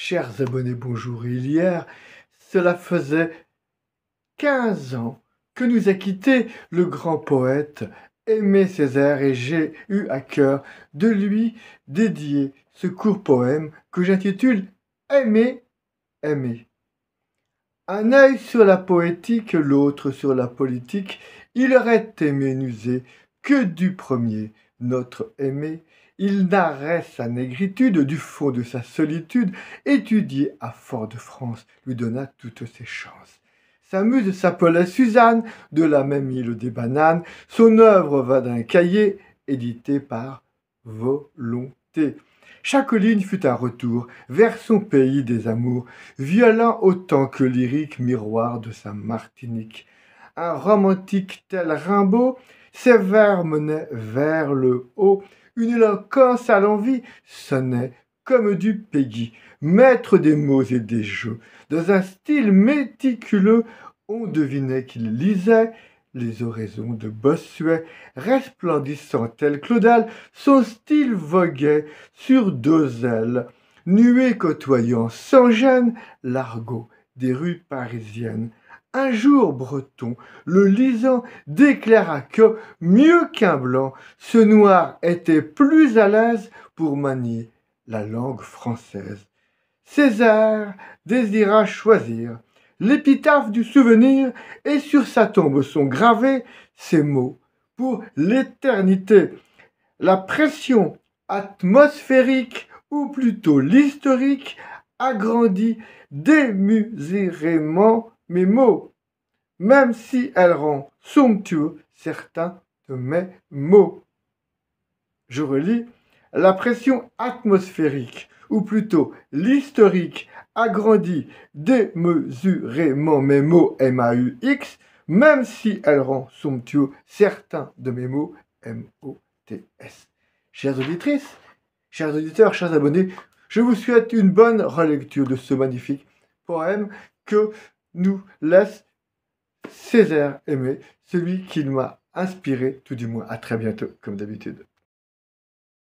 Chers abonnés, bonjour hier, cela faisait 15 ans que nous a quitté le grand poète Aimé Césaire et j'ai eu à cœur de lui dédier ce court poème que j'intitule Aimer, aimer. Un œil sur la poétique, l'autre sur la politique, il aurait aimé n'user que du premier, notre aimé, il narrait sa négritude du fond de sa solitude, étudié à Fort-de-France lui donna toutes ses chances. Sa muse s'appelait Suzanne, de la même île des bananes. Son œuvre va d'un cahier édité par Volonté. Chaque ligne fut un retour vers son pays des amours, violent autant que lyrique miroir de sa Martinique. Un romantique tel Rimbaud, ses vers menaient vers le haut. Une éloquence à l'envie sonnait comme du Peggy, maître des mots et des jeux. Dans un style méticuleux, on devinait qu'il lisait les oraisons de Bossuet, resplendissant tel Claudel, son style voguait sur deux ailes, nuées côtoyant sans gêne l'argot des rues parisiennes. Un jour, Breton, le lisant, déclara que, mieux qu'un blanc, ce noir était plus à l'aise pour manier la langue française. César désira choisir. L'épitaphe du souvenir et sur sa tombe sont gravés ces mots pour l'éternité. La pression atmosphérique, ou plutôt l'historique, agrandit démusérément mes mots, même si elle rend somptueux certains de mes mots. Je relis la pression atmosphérique, ou plutôt l'historique, agrandit démesurément mes mots x, même si elle rend somptueux certains de mes mots M-O-T-S. Chères auditrices, chers auditeurs, chers abonnés, je vous souhaite une bonne relecture de ce magnifique poème que nous laisse Césaire aimer, celui qui nous a inspiré, tout du moins. À très bientôt, comme d'habitude.